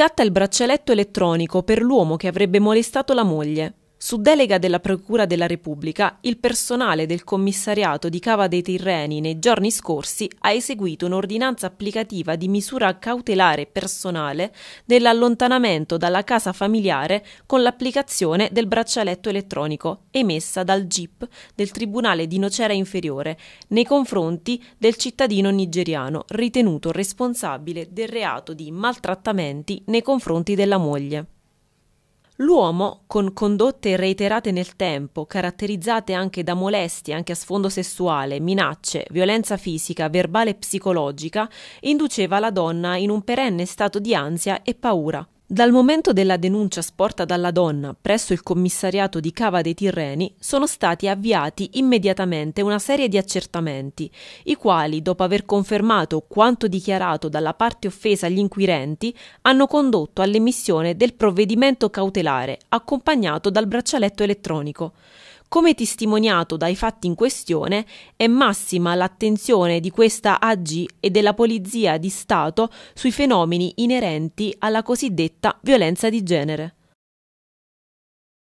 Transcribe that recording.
scatta il braccialetto elettronico per l'uomo che avrebbe molestato la moglie. Su delega della Procura della Repubblica, il personale del commissariato di Cava dei Tirreni nei giorni scorsi ha eseguito un'ordinanza applicativa di misura cautelare personale dell'allontanamento dalla casa familiare con l'applicazione del braccialetto elettronico emessa dal GIP del Tribunale di Nocera Inferiore nei confronti del cittadino nigeriano ritenuto responsabile del reato di maltrattamenti nei confronti della moglie. L'uomo, con condotte reiterate nel tempo, caratterizzate anche da molestie anche a sfondo sessuale, minacce, violenza fisica, verbale e psicologica, induceva la donna in un perenne stato di ansia e paura. Dal momento della denuncia sporta dalla donna presso il commissariato di Cava dei Tirreni sono stati avviati immediatamente una serie di accertamenti, i quali, dopo aver confermato quanto dichiarato dalla parte offesa agli inquirenti, hanno condotto all'emissione del provvedimento cautelare accompagnato dal braccialetto elettronico. Come testimoniato dai fatti in questione, è massima l'attenzione di questa AG e della Polizia di Stato sui fenomeni inerenti alla cosiddetta violenza di genere.